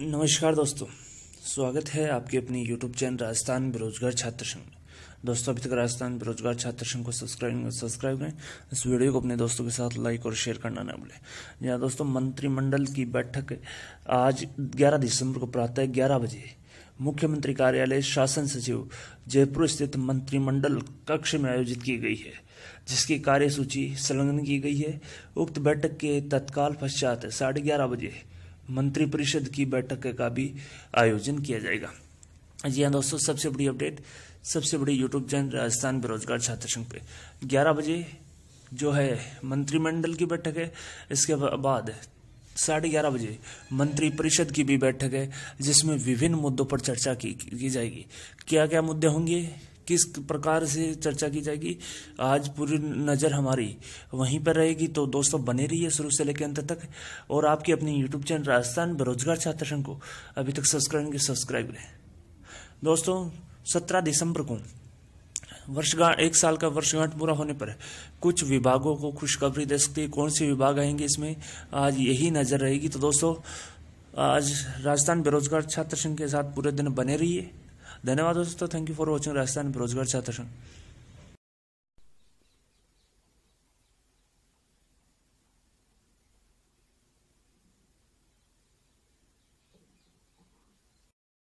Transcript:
नमस्कार दोस्तों स्वागत है आपके अपनी यूट्यूब चैनल राजस्थान बेरोजगार छात्र संघ में दोस्तों अभी तक राजस्थान बेरोजगार छात्र संघ को सब्सक्राइब सब्सक्राइब करें इस वीडियो को अपने दोस्तों के साथ लाइक और शेयर करना न भूलें यहाँ दोस्तों मंत्रिमंडल की बैठक आज 11 दिसंबर को प्रातः ग्यारह बजे मुख्यमंत्री कार्यालय शासन सचिव जयपुर स्थित मंत्रिमंडल कक्ष में आयोजित की गई है जिसकी कार्यसूची संलग्न की गई है उक्त बैठक के तत्काल पश्चात साढ़े ग्यारह बजे मंत्रिपरिषद की बैठक का भी आयोजन किया जाएगा जी हाँ दोस्तों सबसे बड़ी अपडेट सबसे बड़ी यूट्यूब चैनल राजस्थान बेरोजगार छात्र संघ पे 11 बजे जो है मंत्रिमंडल की बैठक है इसके बाद साढ़े ग्यारह बजे मंत्रिपरिषद की भी बैठक है जिसमें विभिन्न मुद्दों पर चर्चा की, की जाएगी क्या क्या मुद्दे होंगे किस प्रकार से चर्चा की जाएगी आज पूरी नज़र हमारी वहीं पर रहेगी तो दोस्तों बने रहिए शुरू से लेकर अंत तक और आपके अपने यूट्यूब चैनल राजस्थान बेरोजगार छात्र संघ को अभी तक सब्सक्राइब के सब्सक्राइब करें दोस्तों सत्रह दिसंबर को वर्षगांठ एक साल का वर्षगांठ पूरा होने पर कुछ विभागों को खुशखबरी दे सकती है कौन से विभाग आएंगे इसमें आज यही नज़र रहेगी तो दोस्तों आज राजस्थान बेरोजगार छात्र संघ के साथ पूरे दिन बने रहिए धन्यवाद दोस्तों thank you for watching Rajasthan बेरोजगार छात्र